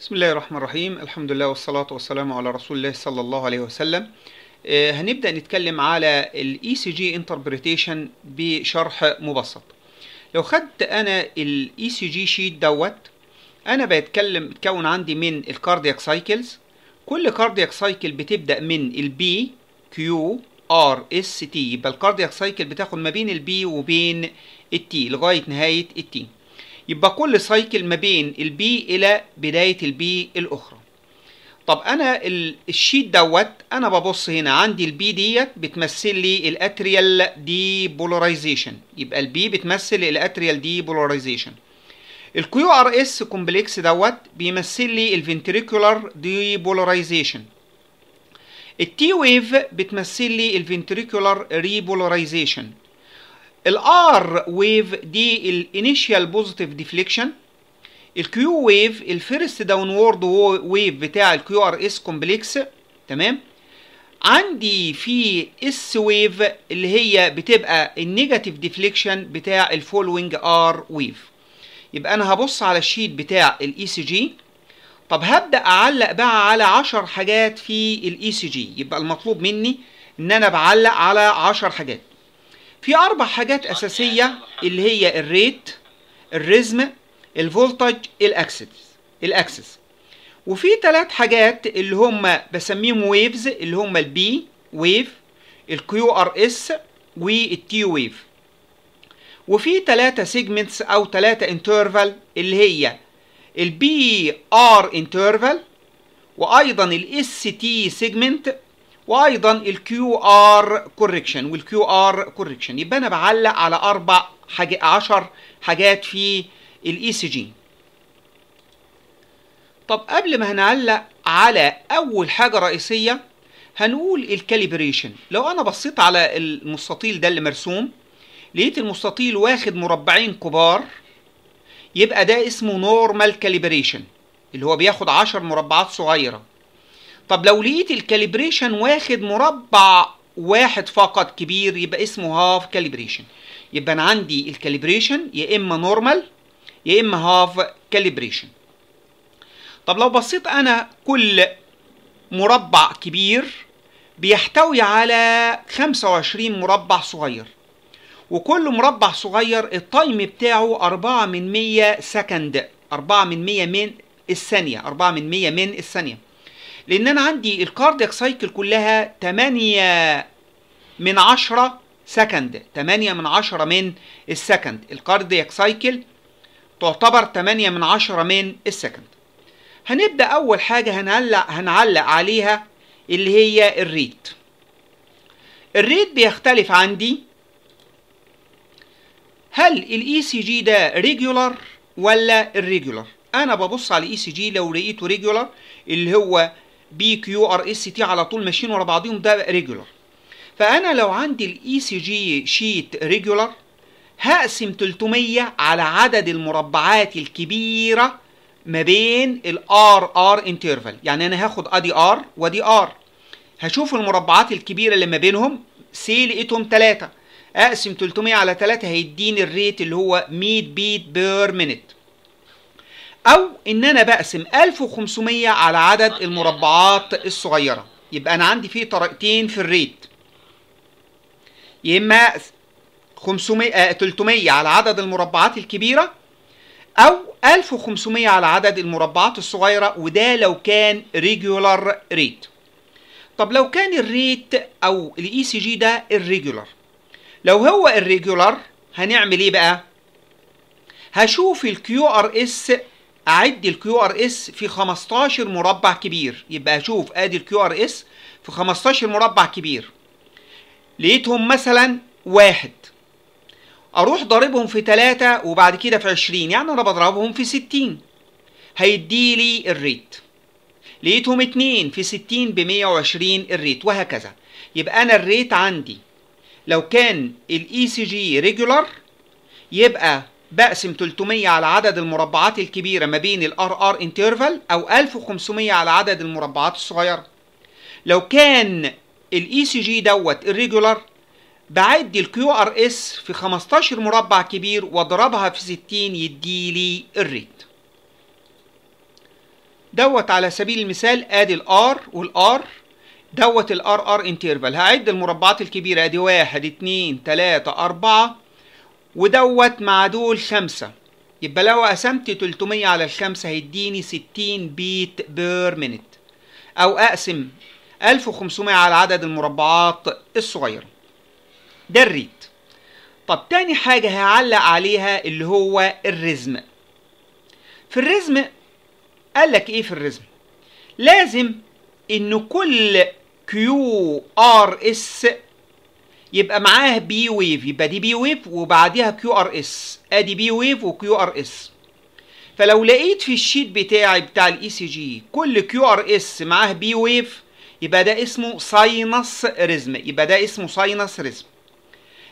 بسم الله الرحمن الرحيم الحمد لله والصلاة والسلام على رسول الله صلى الله عليه وسلم آه، هنبدأ نتكلم على الاي سي جي انتربريتيشن بشرح مبسط لو خدت انا الاي سي جي شيت دوت انا بتكلم تكون عندي من الكاردياك سايكلز كل كاردياك سايكل بتبدأ من البي كيو ار اس تي يبقى الكاردياك سايكل بتاخد ما بين البي وبين T لغاية نهاية T يبقى كل سايكل ما بين البي الى بدايه البي الاخرى طب انا الشيت دوت انا ببص هنا عندي البي ديت بتمثل لي الاتريال دي بولاريزيشن يبقى البي بتمثل الاتريال دي بولاريزيشن الكيو ار اس كومبلكس دوت بيمثل لي الفنتريكولار دي بولاريزيشن التي ويف بتمثل لي الفنتريكولار ريبولاريزيشن الار ويف دي الانيشال بوزيتيف ديفليكشن الكيو ويف الفيرست داونورد ويف بتاع الكيو ار اس كومبلكس تمام عندي في اس ويف اللي هي بتبقى النيجاتيف ديفليكشن بتاع الفولوينج ار ويف يبقى انا هبص على الشيت بتاع الاي سي e جي طب هبدا اعلق بقى على 10 حاجات في الاي سي e جي يبقى المطلوب مني ان انا بعلق على 10 حاجات في اربع حاجات اساسيه اللي هي الريت الريزم الفولتج الاكسس الاكسس وفي ثلاث حاجات اللي هم بسميهم ويفز اللي هم البي ويف الكيو ار اس والتي ويف وفي ثلاثه سيجمنتس او ثلاثه انترفال اللي هي البي ار انترفال وايضا الاس تي سيجمنت وايضا الكيو ار كوركشن والكيو ار كوركشن يبقى انا بعلق على اربع حاجة 10 حاجات في الاي سي e جي طب قبل ما هنعلق على اول حاجة رئيسية هنقول الكاليبريشن لو انا بصيت على المستطيل ده اللي مرسوم لقيت المستطيل واخد مربعين كبار يبقى ده اسمه نورمال كاليبريشن اللي هو بياخد 10 مربعات صغيره طب لو لقيت الكاليبريشن واخد مربع واحد فقط كبير يبقى اسمه هاف كاليبريشن يبقى انا عندي الكاليبريشن يا اما نورمال يا اما هاف كاليبريشن طب لو بصيت انا كل مربع كبير بيحتوي على 25 مربع صغير وكل مربع صغير التايم بتاعه 4 من 100 سكند 4 من 100 من الثانية 4 من 100 من الثانية لان انا عندي الكاردياك سايكل كلها 8 من 10 سكند 8 من 10 من السكند الكاردياك سايكل تعتبر 8 من 10 من السكند هنبدا اول حاجه هنعلق هنعلق عليها اللي هي الريت الريت بيختلف عندي هل الاي سي e جي ده ريجولار ولا الريجولار انا ببص على الاي سي جي لو لقيته ريجولار اللي هو بي كيو ار اس تي على طول ماشيين ورا بعضهم ده ريجولار فانا لو عندي الاي سي جي شيت ريجولار هقسم 300 على عدد المربعات الكبيره ما بين الار ار انترفال يعني انا هاخد ادي ار ودي ار هشوف المربعات الكبيره اللي ما بينهم سي لقيتهم 3 اقسم 300 على 3 هيديني الريت اللي هو 100 بيت بير مينيت او ان انا بقسم 1500 على عدد المربعات الصغيره يبقى انا عندي فيه طريقتين في الريت يا اما 500 300 آه، على عدد المربعات الكبيره او 1500 على عدد المربعات الصغيره وده لو كان ريجولار ريت طب لو كان الريت او الاي سي e جي ده الريجولار لو هو الريجولار هنعمل ايه بقى هشوف الكيو ار اس اعد الكيو ار اس في 15 مربع كبير يبقى اشوف ادي الكيو ار اس في 15 مربع كبير لقيتهم مثلا واحد اروح ضاربهم في 3 وبعد كده في 20 يعني انا بضربهم في 60 هيدي لي الريت لقيتهم 2 في 60 ب 120 الريت وهكذا يبقى انا الريت عندي لو كان الاي سي جي ريجولار يبقى بقسم 300 على عدد المربعات الكبيرة ما بين الـ RR interval أو 1500 على عدد المربعات الصغيرة لو كان الـ ECG دوت irregular بعد الـ QRS في 15 مربع كبير واضربها في 60 يدي لي الريت دوت على سبيل المثال ادي الـ R والـ R دوت الـ RR interval هعد المربعات الكبيره ادي 1 2 3 4 ودوت معدول خمسة يبقى لو قسمت 300 على الخمسة هيديني 60 بيت بير مينت أو أقسم 1500 على عدد المربعات الصغيرة ده الريت طب تاني حاجة هعلق عليها اللي هو الرزم في الرزم قال لك ايه في الرزم لازم ان كل كيو ار اس يبقى معاه بي ويف يبقى دي بي ويف وبعديها كيو ار اس ادي بي ويف وكيو ار اس فلو لقيت في الشيت بتاعي بتاع الاي سي e جي كل كيو ار اس معاه بي ويف يبقى ده اسمه ساينس ريزم يبقى ده اسمه ساينس ريزم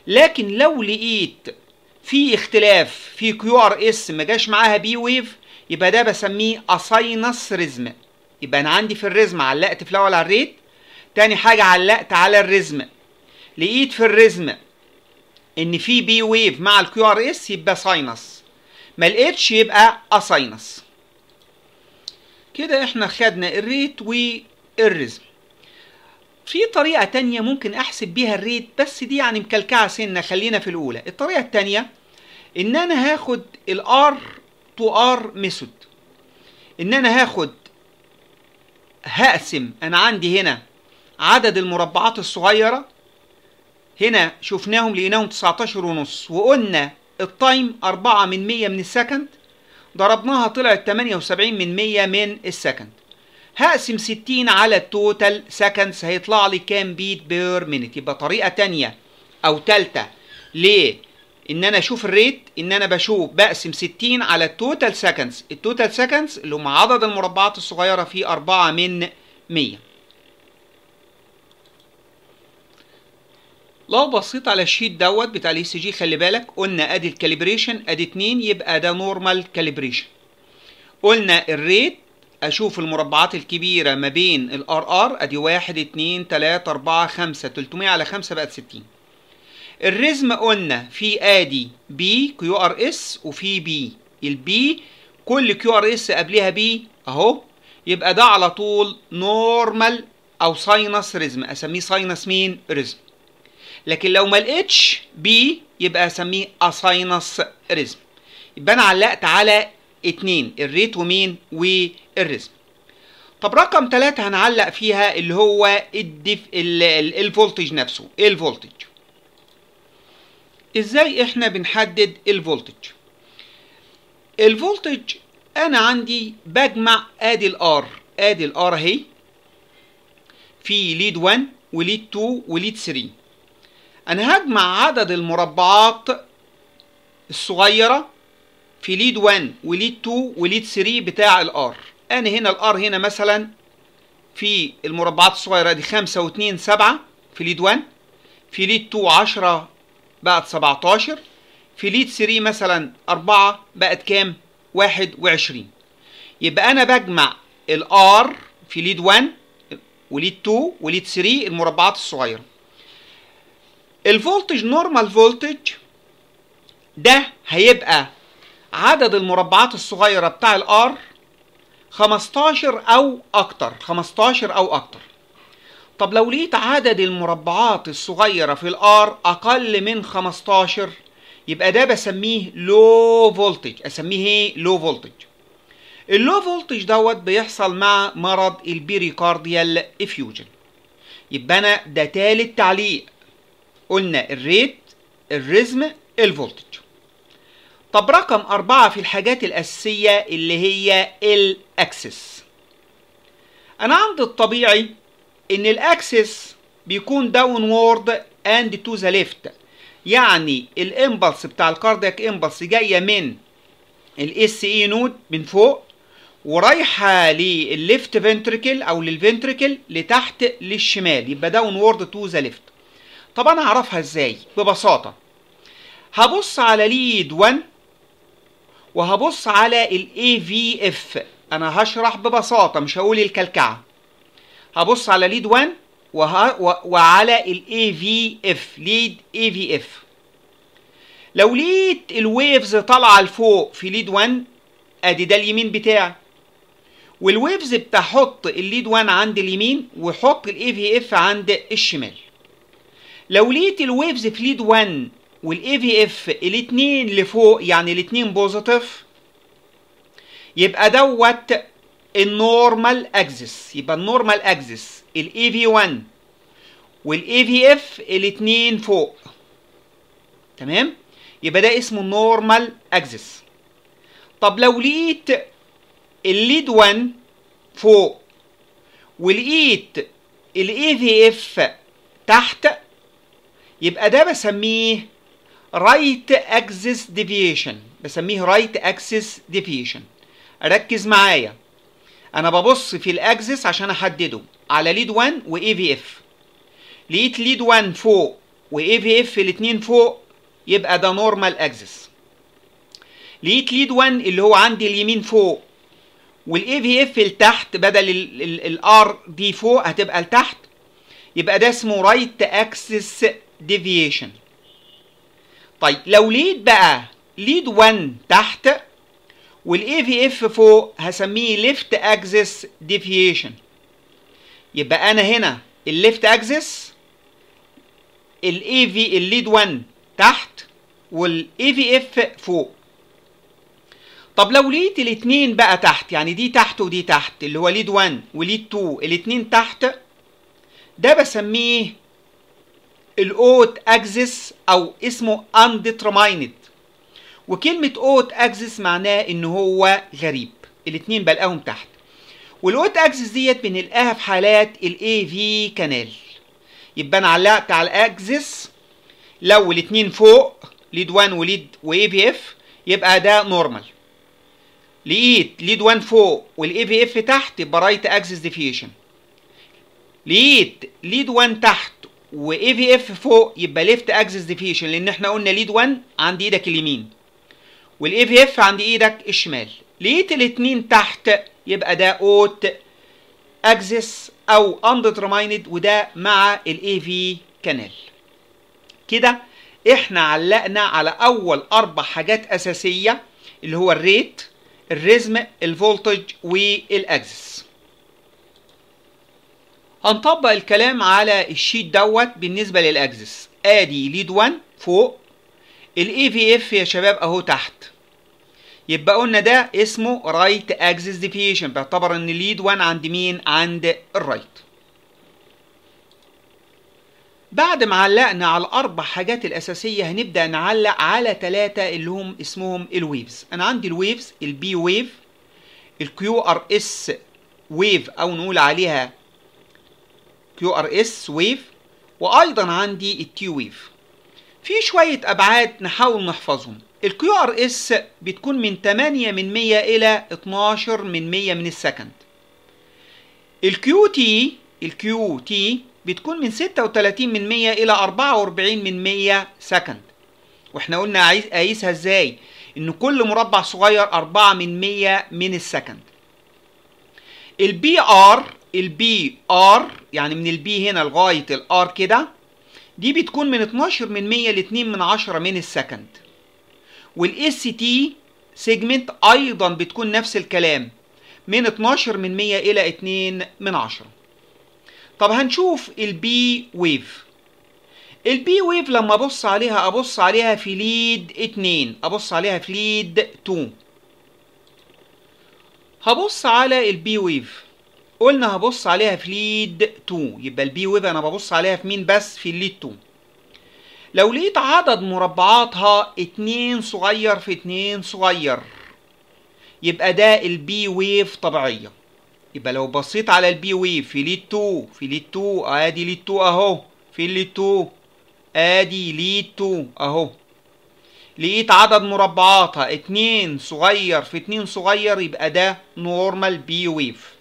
لكن لو لقيت في اختلاف في كيو ار اس ما جاش معاها بي ويف يبقى ده بسميه اساينس ريزم يبقى انا عندي في الريزم علقت فلاول على الريت تاني حاجه علقت على الريزم لقيت في الريزم ان في بي ويف مع الكيو ار اس يبقى ساينس ما لقيتش يبقى اساينس كده احنا خدنا الريت والريزم في طريقة تانية ممكن أحسب بيها الريت بس دي يعني مكلكعة سنة خلينا في الأولى الطريقة التانية إن أنا هاخد الار تو ار ميثود إن أنا هاخد هقسم أنا عندي هنا عدد المربعات الصغيرة هنا شفناهم لقيناهم 19 ونص وقلنا التايم 4 من 100 من السكند ضربناها طلعت 78 من 100 من السكند هقسم 60 على التوتال سكندز هيطلع لي كام بيت بير مينيت يبقى طريقه ثانيه او ثالثه ليه ان انا اشوف الريت ان انا بشوف بقسم 60 على التوتال سكندز التوتال سكندز اللي هم عدد المربعات الصغيره في 4 من 100 لو بصيت على الشيت دوت بتاع الاي سي e جي خلي بالك قلنا ادي الكاليبريشن ادي 2 يبقى ده نورمال كاليبريشن قلنا الريت اشوف المربعات الكبيره ما بين الار ار ادي 1 2 3 4 5 300 على 5 بقت 60 الريزم قلنا في ادي بي كيو ار اس وفي بي البي كل كيو ار اس قبلها بي اهو يبقى ده على طول نورمال او ساينس ريزم اسميه ساينس مين ريزم لكن لو ما لقيتش بي يبقى اسميه اساينس ريزم يبقى انا علقت على اتنين الريت ومين والريزم طب رقم ثلاثة هنعلق فيها اللي هو الديف الفولتج نفسه ايه الفولتج ازاي احنا بنحدد الفولتج الفولتج انا عندي بجمع ادي الار ادي الار اهي في ليد 1 وليد 2 وليد 3 أنا هجمع عدد المربعات الصغيرة في ليد 1 وليد 2 وليد 3 بتاع الار أنا هنا الار هنا مثلا في المربعات الصغيرة دي 5 و2 7 في ليد 1 في ليد 2 10 بقت 17 في ليد 3 مثلا 4 بقت كام 21 يبقى أنا بجمع الار في ليد 1 وليد 2 وليد 3 المربعات الصغيره الفولتج نورمال فولتج ده هيبقى عدد المربعات الصغيرة بتاع الار 15 أو أكتر 15 أو أكتر طب لو لقيت عدد المربعات الصغيرة في الار أقل من 15 يبقى ده بسميه لو فولتج أسميه إيه؟ لو فولتج اللو فولتج دوت بيحصل مع مرض البيريكارديال افيوجن يبقى أنا ده تالت تعليق قلنا الريت الريزم الفولتج طب رقم أربعة في الحاجات الأساسية اللي هي الأكسس أنا عند الطبيعي إن الأكسس بيكون داون وورد أند تو ذا ليفت يعني الإمبلس بتاع الكاردياك إمبلس جاية من الاس اي e نود من فوق ورايحة للليفت فنتركل أو للفنتركل لتحت للشمال يبقى داون وورد تو ذا ليفت طب انا اعرفها ازاي ببساطه هبص على ليد 1 وهبص على الـ في اف انا هشرح ببساطه مش هقول الكلكعه هبص على ليد 1 وه... و... وعلى الـ في اف ليد اي في اف لو لقيت الويفز طالعه لفوق في ليد 1 ادي ده اليمين بتاعي والويفز بتحط الليد 1 عند اليمين وحط الاي في اف عند الشمال لو لقيت الويفز في ليد 1 والاي في اف الاثنين لفوق يعني الاثنين بوزيتيف يبقى دوت النورمال اكسس يبقى النورمال اكسس الاي في 1 والاي في اف الاثنين فوق تمام يبقى ده اسمه النورمال اكسس طب لو لقيت الليد 1 فوق ولقيت الاي في اف تحت يبقى ده بسميه رايت اكسس ديفيشن بسميه رايت اكسس ديفيشن ركز معايا انا ببص في الاكسس عشان احدده على ليد 1 واي في اف لقيت ليد 1 فوق واي في اف الاثنين فوق يبقى ده نورمال اكسس لقيت ليد 1 اللي هو عندي اليمين فوق والاي في اف لتحت بدل الار دي فوق هتبقى لتحت يبقى ده اسمه رايت اكسس deviation طيب لو ليد بقى ليد 1 تحت والاي في اف فوق هسميه ليفت اكسس ديفيشن يبقى انا هنا الليفت اكسس الاي في الليد 1 تحت والاي في اف فوق طب لو ليد الاثنين بقى تحت يعني دي تحت ودي تحت اللي هو ليد 1 وليد 2 الاثنين تحت ده بسميه الاوت اكسس او اسمه undetermined وكلمة اوت اكسس معناه ان هو غريب الاتنين بلقاهم تحت والاوت اكسس ديت بنلقاها في حالات الاي في كانال يبقى انا علقت على الاكسس لو الاتنين فوق ليد 1 وليد واي بي اف يبقى ده نورمال لقيت ليد 1 فوق والاي بي اف تحت يبقى رايت اكسس ديفيشن لقيت ليد 1 تحت و اي في اف فوق يبقى ليفت اكسس ديفيشن لان احنا قلنا ليد 1 عند ايدك اليمين والاي في اف عند ايدك الشمال لقيت الاتنين تحت يبقى ده اوت اكسس او اندترمايند وده مع الاي في كانال كده احنا علقنا على اول اربع حاجات اساسيه اللي هو الريت الريزم الفولتج والاكسس هنطبق الكلام على الشيت دوت بالنسبه للاكسس ادي ليد 1 فوق الاي في e اف يا شباب اهو تحت يبقى قلنا ده اسمه رايت اكسس ديفيشن بيعتبر ان ليد 1 عند مين عند الرايت بعد ما علقنا على الاربع حاجات الاساسيه هنبدا نعلق على ثلاثه اللي هم اسمهم الويفز انا عندي الويفز البي ويف الكيو ار اس ويف او نقول عليها كيو ار اس ويف وايضا عندي التي ويف في شويه ابعاد نحاول نحفظهم الكيو ار اس بتكون من 8 من 100 الى 12 من 100 من السكند الكيو تي الكيو تي بتكون من 36 من 100 الى 44 من 100 سكند واحنا قلنا اقيسها ازاي ان كل مربع صغير 4 من 100 من السكند البي ار البي ار يعني من البي هنا لغايه الار كده دي بتكون من 12 من 100 ل 2 من 10 من السكند والاس تي سيجمنت ايضا بتكون نفس الكلام من 12 من 100 الى 2 من 10 طب هنشوف البي ويف البي ويف لما ابص عليها ابص عليها في ليد 2 ابص عليها في ليد 2 هبص على البي ويف قلنا هبص عليها في ليد 2 يبقى البي ويب انا ببص عليها في مين بس في الليد 2 لو لقيت عدد مربعاتها 2 صغير في 2 صغير يبقى ده البي ويف طبيعيه يبقى لو بصيت على البي ويف في ليد 2 في ليد 2 ادي ليد 2 اهو في ليد 2 ادي ليد 2 اهو لقيت عدد مربعاتها 2 صغير في 2 صغير يبقى ده نورمال بي ويف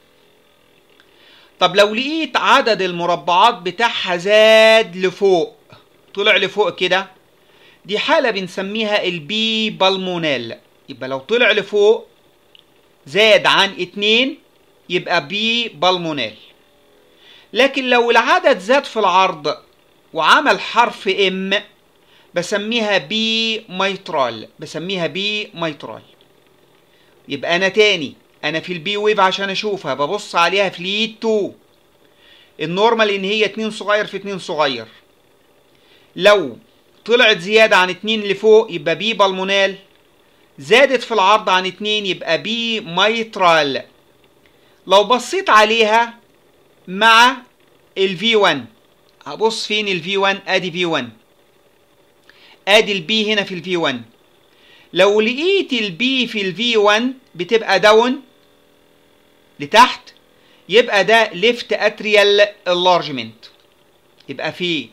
طب لو لقيت عدد المربعات بتاعها زاد لفوق طلع لفوق كده دي حالة بنسميها البي بالمونال يبقى لو طلع لفوق زاد عن اتنين يبقى بي بالمونال لكن لو العدد زاد في العرض وعمل حرف ام بسميها بي ميترال بسميها بي ميترال يبقى انا تاني انا في البي ويف عشان اشوفها ببص عليها في ليد 2 النورمال ان هي 2 صغير في 2 صغير لو طلعت زيادة عن 2 لفوق يبقى بي بالمونال زادت في العرض عن 2 يبقى بي ميترال لو بصيت عليها مع الفي 1 هبص فين الفي 1 ادي في 1 ادي البي هنا في الفي 1 لو لقيت البي في الفي 1 بتبقى داون لتحت يبقى ده ليفت اتريال انلارجمنت يبقى في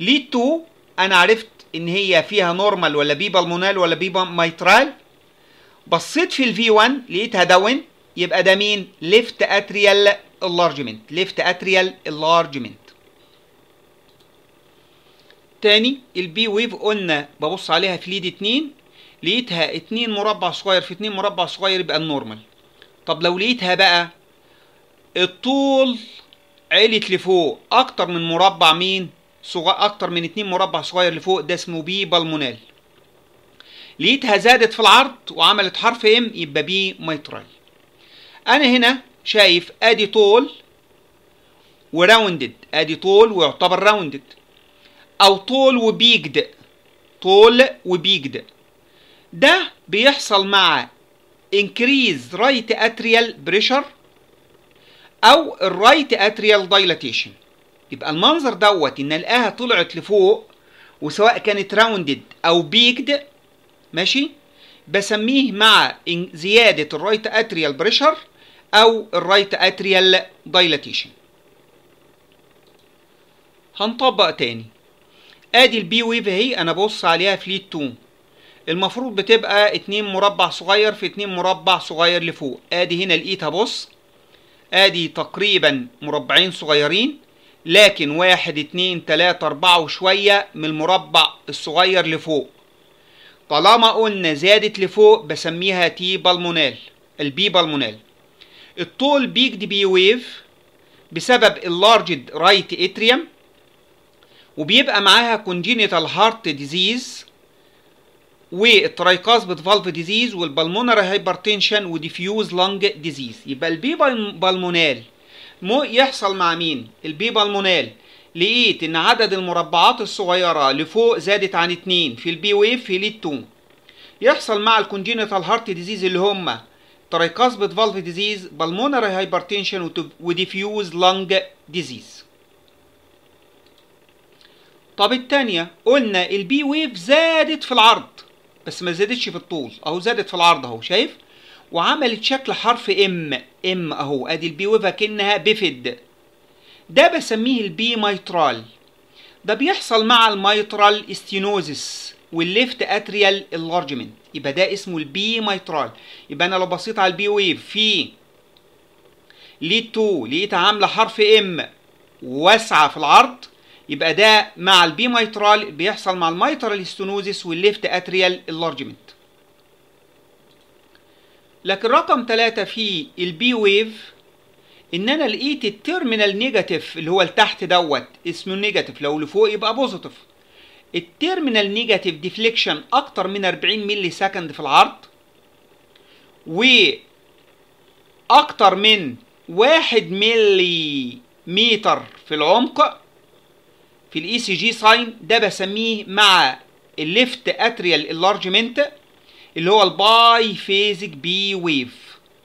ليد 2 انا عرفت ان هي فيها نورمال ولا بي بالمونال ولا بي ميترال بصيت في الفي 1 لقيتها داون يبقى ده مين ليفت اتريال انلارجمنت ليفت اتريال انلارجمنت تاني البي ويف قلنا ببص عليها في ليد 2 لقيتها 2 مربع صغير في 2 مربع صغير يبقى النورمال طب لو لقيتها بقى الطول علت لفوق اكتر من مربع مين صغير اكتر من اتنين مربع صغير لفوق ده اسمه بي بالمونال لقيتها زادت في العرض وعملت حرف ام يبقى بي ميترال انا هنا شايف ادي طول وراوندد ادي طول ويعتبر راوندد او طول وبيجد طول وبيجد ده بيحصل مع increase right atrial pressure او الرايت اتريال دايلاتيشن يبقى المنظر دوت ان نلقاها طلعت لفوق وسواء كانت راوندد او بيكد ماشي بسميه مع زياده الرايت اتريال بريشر او الرايت اتريال دايلاتيشن هنطبق تاني ادي البي ويف اهي انا بص عليها في ليد 2 المفروض بتبقى 2 مربع صغير في 2 مربع صغير لفوق ادي هنا لقيتها بص ادي تقريبا مربعين صغيرين لكن واحد اتنين تلاتة اربعة وشوية من المربع الصغير لفوق طالما قلنا زادت لفوق بسميها تي بالمونال البي بالمونال الطول دي بي ويف بسبب اللارجد رايت اتريم وبيبقى معاها كونجينيتال هارت ديزيز والترايكاسبيد فالف ديزيز والبلمونر هايبرتنشن وديفيوز لانج ديزيز يبقى البي بالمونال مو يحصل مع مين البي بالمونال لقيت ان عدد المربعات الصغيره لفوق زادت عن 2 في البي ويف في ليد 2 e يحصل مع الكونجينيتال هارت ديزيز اللي هم ترايكاسبيد فالف ديزيز بالمونار هايبرتنشن وديفيوز لانج ديزيز طب التانية قلنا البي ويف زادت في العرض بس ما زادتش في الطول اهو زادت في العرض اهو شايف وعملت شكل حرف ام ام اهو ادي البي ويفا كانها بفد ده بسميه البي مايترال ده بيحصل مع المايترال استينوزس والليفت اتريال انلارجمنت يبقى ده اسمه البي مايترال يبقى انا لو بصيت على البي ويف في ليد 2 لقيتها عامله حرف ام واسعه في العرض يبقى ده مع البي ميترال بيحصل مع الميترال هيستونوزيس والليفت اتريال انلارجمنت لكن رقم ثلاثة في البي ويف ان انا لقيت التيرمينال نيجاتيف اللي هو لتحت دوت اسمه نيجاتيف لو لفوق يبقى بوزيتيف التيرمينال نيجاتيف ديفليكشن اكتر من 40 ملي سكند في العرض و اكتر من 1 ملي متر في العمق في الاي سي جي ساين ده بسميه مع الليفت اتريال انلارجمنت اللي هو الباي فيزك بي ويف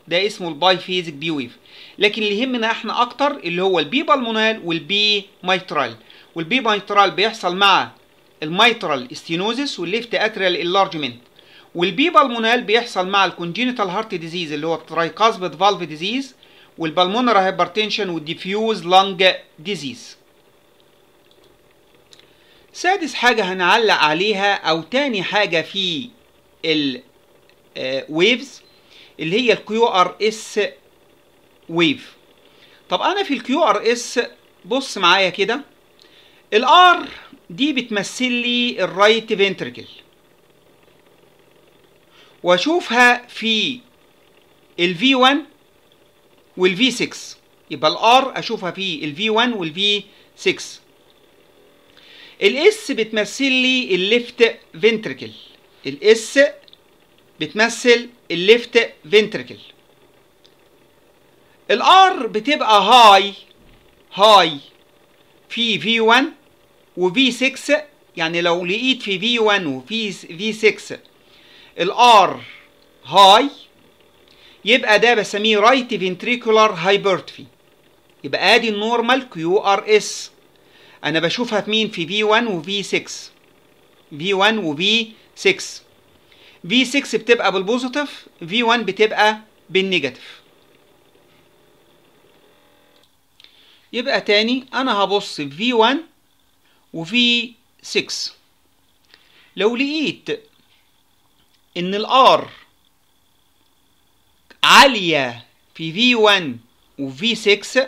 ده اسمه الباي فيزك بي ويف لكن اللي يهمنا احنا اكتر اللي هو البي بالمونال والبي مايترال والبي مايترال بيحصل مع المايترال ستينوزس والليفت اتريال انلارجمنت والبي بالمونال بيحصل مع الكونجينيتال هارت ديزيز اللي هو الترايكاسبيد فالف ديزيز والبالمونرا هايبرتنشن والديفيوز لانج ديزيز سادس حاجة هنعلق عليها أو تاني حاجة في الويفز آه، اللي هي الـ QRS Wave ويف طب أنا في الـ QRS بص معايا كده الـ R دي بتمثل لي Right Ventricle واشوفها في الـ v 1 والـ v 6 يبقى الـ R اشوفها في الـ v 1 والـ v 6 الاس بتمثل لي الليفت فنتركل الاس بتمثل الليفت فنتركل الار بتبقى هاي هاي في في 1 وفي 6 يعني لو لقيت في في 1 وفي في 6 الار هاي يبقى ده بسميه رايت فينتريكولار هايبرتفي يبقى ادي النورمال كيو ار اس انا بشوفها في مين في V1 و V6 V1 و V6 V6 بتبقى بالبوزيتيف V1 بتبقى بالنيجاتيف يبقى تاني انا هبص في V1 و V6 لو لقيت ان الار عالية في V1 و V6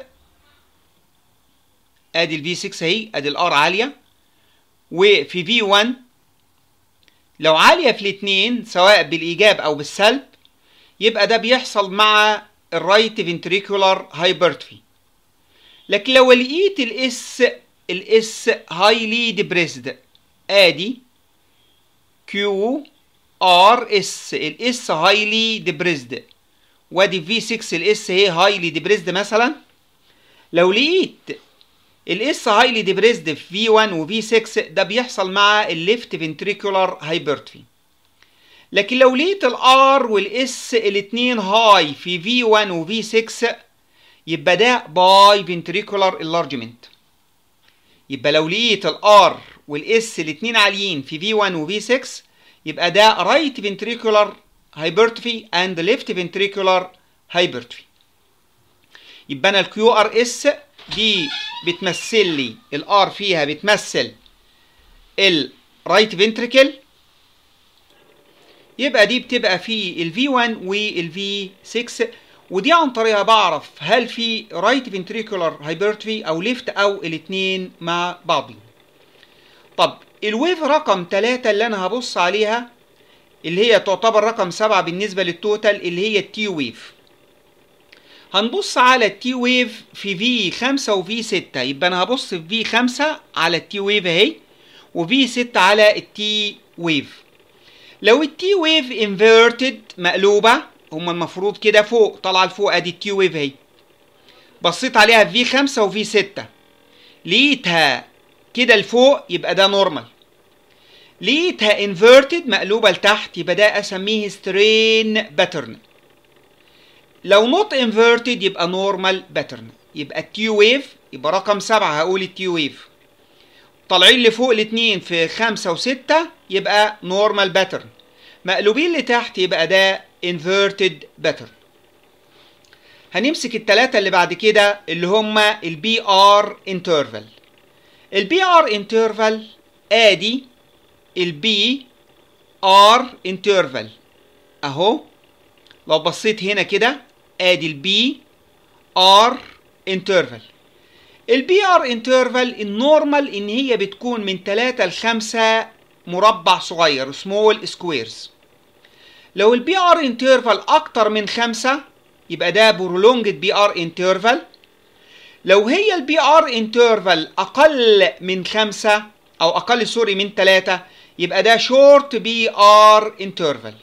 ادي الفي 6 اهي ادي الار عاليه وفي في 1 لو عاليه في الاثنين سواء بالايجاب او بالسلب يبقى ده بيحصل مع الرايت فينتريكولار هايبرتفي لكن لو لقيت الاس الاس هايلي ديبريسد ادي كيو ار اس الاس هايلي ديبريسد وادي في 6 الاس هي هايلي ديبريسد مثلا لو لقيت الاس هايلي ديبريسد في V1 وفي 6 ده بيحصل مع الليفت فنتريكولار هايبرتفي لكن لو لقيت الار والاس الاتنين هاي في V1 وفي 6 يبقى ده باي فنتريكولار انلارجمنت يبقى لو لقيت الار والاس الاتنين عاليين في V1 وفي 6 يبقى ده رايت فنتريكولار هايبرتفي اند ليفت فنتريكولار هايبرتفي يبقى انا الكيو ار اس دي بتمثل لي الار فيها بتمثل الرايت فينتريكل يبقى دي بتبقى في الفي 1 والفي 6 ودي عن طريقها بعرف هل في رايت فينتريكولار هايبرتفي او ليفت او الاثنين مع بعضهم طب الويف رقم 3 اللي انا هبص عليها اللي هي تعتبر رقم 7 بالنسبه للتوتال اللي هي التي ويف هنبص على التي ويف في في 5 وفي 6 يبقى انا هبص في في 5 على التي ويف اهي وفي 6 على التي ويف لو التي ويف انفيرتد مقلوبه هما المفروض كده فوق طالعه لفوق ادي التي ويف اهي بصيت عليها في 5 وفي 6 لقيتها كده لفوق يبقى ده نورمال لقيتها انفيرتد مقلوبه لتحت يبقى ده اسميه سترين باترن لو نوت انفيرتد يبقى نورمال باترن يبقى التيو ويف يبقى رقم سبعة هقول التيو ويف طالعين لفوق الاتنين في خمسة وستة يبقى نورمال باترن مقلوبين لتحت يبقى ده انفيرتد باترن هنمسك التلاتة اللي بعد كده اللي هما البي ار انترفال البي ار انترفال ادي البي ار انترفال اهو لو بصيت هنا كده ادي البي ار انترفال البي ار انترفال النورمال ان هي بتكون من 3 ل 5 مربع صغير سمول سكويرز لو البي ار انترفال اكتر من 5 يبقى ده برولونجد بي ار انترفال لو هي البي ار انترفال اقل من 5 او اقل سوري من 3 يبقى ده شورت بي ار انترفال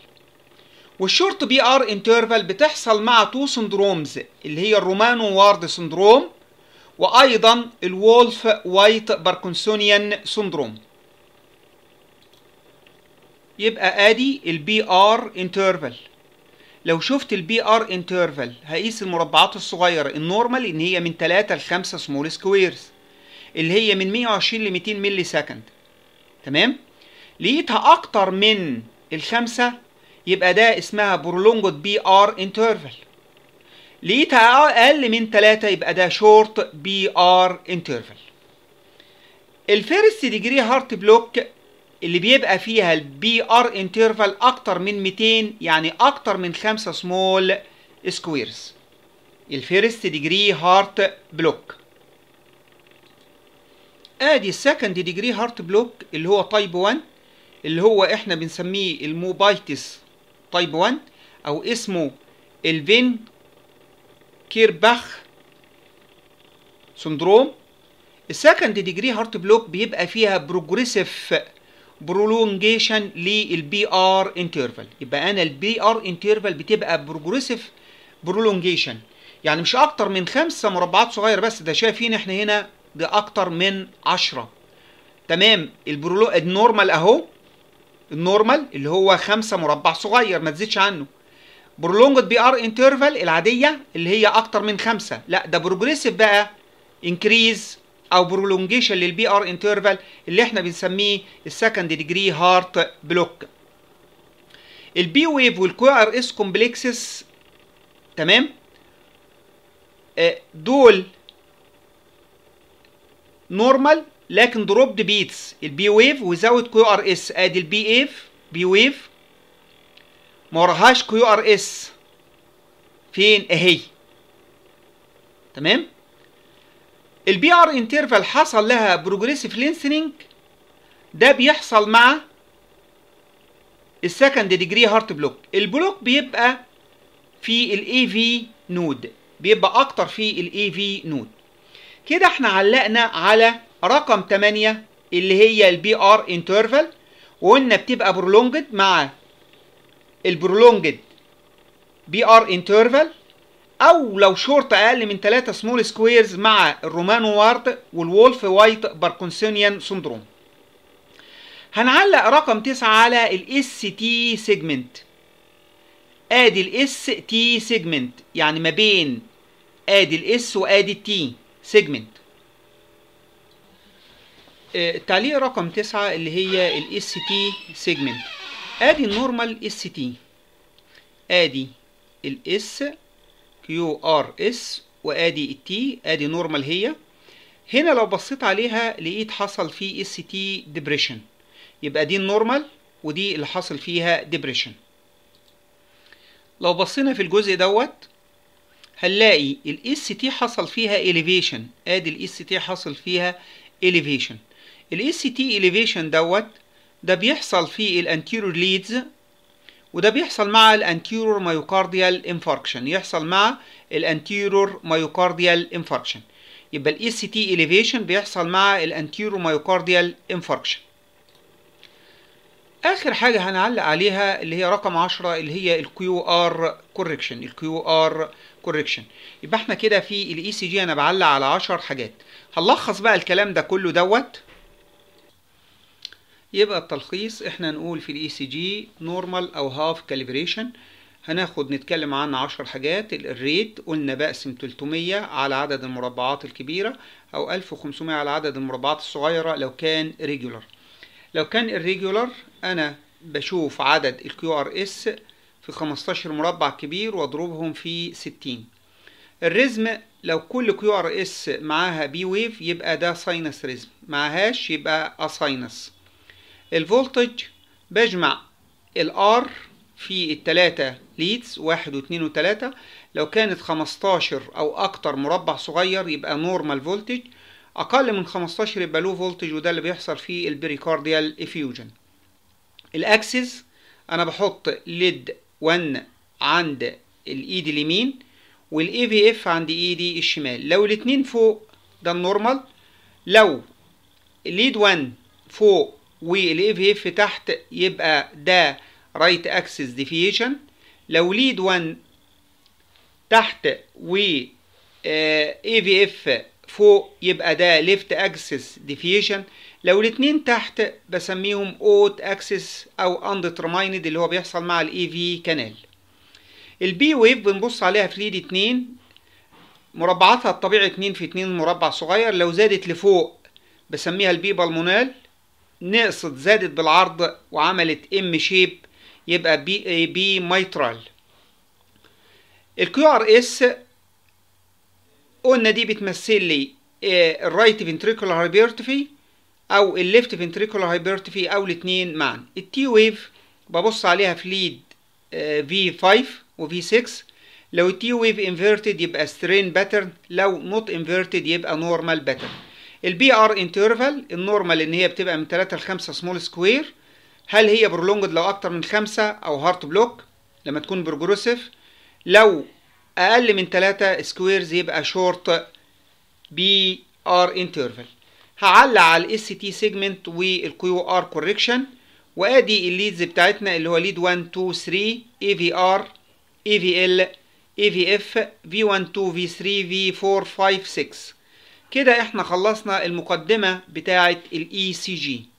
والشورت بي ار انترفال بتحصل مع تو سندرومز اللي هي الرومانو وارد سندروم وايضا الولف وايت باركنسونيان سندروم يبقى ادي البي ار انترفال لو شفت البي ار انترفال هقيس المربعات الصغيره النورمال ان هي من 3 ل 5 سمول سكويرز اللي هي من 120 ل 200 ملي سكند تمام لقيتها اكتر من الخمسة يبقى ده اسمها برولونجد بي ار انترفال لقيت اقل من 3 يبقى ده شورت بي ار انترفال الفيرست ديجري هارت بلوك اللي بيبقى فيها البي ار انترفال اكتر من 200 يعني اكتر من 5 سمول سكويرز الفيرست ديجري هارت بلوك ادي السكند ديجري هارت بلوك اللي هو تايب 1 اللي هو احنا بنسميه الموبايتس تايب 1 او اسمه الفين كيرباخ سندروم السكند ديجري هارت بلوك بيبقى فيها بروجريسيف برولونجيشن للبي ار انترفال يبقى انا البي ار انترفال بتبقى بروجريسيف برولونجيشن يعني مش اكتر من خمسة مربعات صغيره بس ده شايفين احنا هنا ده اكتر من عشرة تمام البرولو النورمال اهو النورمال اللي هو خمسة مربع صغير ما تزيدش عنه برولونجد بي ار انترفال العاديه اللي هي اكتر من خمسة لا ده بروجريسيف بقى انكريز او برولونجيشن للبي ار انترفال اللي احنا بنسميه السكند ديجري هارت بلوك البي ويف والكيو ار اس كومبلكسس تمام آه، دول نورمال لكن دروبد بيتس البي ويف وزود كيو ار اس ادي البي ايف بي ويف ما وراهاش كيو ار اس فين اهي تمام البي ار انترفال حصل لها بروجريسيف لينسنينج ده بيحصل مع السكند ديجري هارت بلوك البلوك بيبقى في الاي في نود بيبقى اكتر في الاي في نود كده احنا علقنا على رقم 8 اللي هي البي ار انترفال وقلنا بتبقى برولونجد مع البرولونجد بي ار انترفال او لو شورت اقل من 3 سمول سكويرز مع الرومانو وارد والولف وايت باركنسونيان سندروم هنعلق رقم 9 على الاس تي سيجمنت ادي الاس تي سيجمنت يعني ما بين ادي الاس وادي التي سيجمنت التعليق آه، رقم تسعة اللي هي ال ST segment ادي النورمال ST ادي ال S QRS وادي T ادي نورمال هي هنا لو بصيت عليها لقيت حصل فيه ST depression يبقى دي النورمال ودي اللي حصل فيها depression لو بصينا في الجزء دوت هنلاقي الـ ST حصل فيها elevation ادي الـ ST حصل فيها elevation الاي سي تي اليفيشن دوت ده بيحصل في الانتيرور ليدز وده بيحصل مع الانتيرور مايوكارديال انفاركشن يحصل مع الانتيرور مايوكارديال انفاركشن يبقى الاي سي تي اليفيشن بيحصل مع الانتيرور مايوكارديال انفاركشن اخر حاجه هنعلق عليها اللي هي رقم 10 اللي هي الكيو ار كوركشن الكيو ار كوركشن يبقى احنا كده في الاي سي e جي انا بعلق على 10 حاجات هنلخص بقى الكلام ده كله دوت يبقى التلخيص احنا نقول في الاي سي جي نورمال او هاف كاليبريشن هناخد نتكلم عن عشر حاجات الريت قلنا بقسم 300 على عدد المربعات الكبيرة أو 1500 على عدد المربعات الصغيرة لو كان ريجولار لو كان الريجولار أنا بشوف عدد الكيو ار اس في 15 مربع كبير واضربهم في 60 الرزم لو كل كيو ار اس معاها بي ويف يبقى ده ساينس ريزم معهاش يبقى اساينس الفولتج بجمع الار في التلاتة ليدز واحد واثنين وتلاتة لو كانت خمستاشر أو أكتر مربع صغير يبقى نورمال فولتج أقل من خمستاشر يبقى لو فولتج وده اللي بيحصل في البريكارديال إفيوجن الأكسس أنا بحط ليد ون عند الإيد e اليمين والإي في e إف عند إيدي e الشمال لو الاتنين فوق ده النورمال لو ليد ون فوق والاف اف تحت يبقى ده رايت اكسس ديفيشن لو ليد 1 تحت و اي في اف فوق يبقى ده ليفت اكسس ديفيشن لو الاتنين تحت بسميهم اوت اكسس او اندترمايند اللي هو بيحصل مع الاي في كانال البي ويف بنبص عليها في ليد 2 مربعاتها الطبيعي 2 في 2 مربع صغير لو زادت لفوق بسميها البي بالمونال نقصت زادت بالعرض وعملت ام شيب يبقى بي, بي مايترال الكيو ار اس قلنا دي بتمثل لي الرايت فنتريكولار هايبرتفي او الليفت فنتريكولار هايبرتفي او الاثنين معا التي ويف ببص عليها في ليد في 5 وفي 6 لو التي ويف انفيرتد يبقى سترين باترن لو نوت انفيرتد يبقى نورمال باترن البي ار انترفال النورمال ان هي بتبقى من 3 ل 5 سمول سكوير هل هي برولونجد لو اكتر من 5 او هارت بلوك لما تكون بروجريسيف لو اقل من 3 سكويرز يبقى شورت بي ار انترفال هعلق على الاس تي سيجمنت والكيو ار كوركشن وادي الليدز بتاعتنا اللي هو ليد 1 2 3 اي في ار اي في ال اي في اف في 1 2 في 3 في 4 5 6 كده احنا خلصنا المقدمة بتاعة الاي سي e جي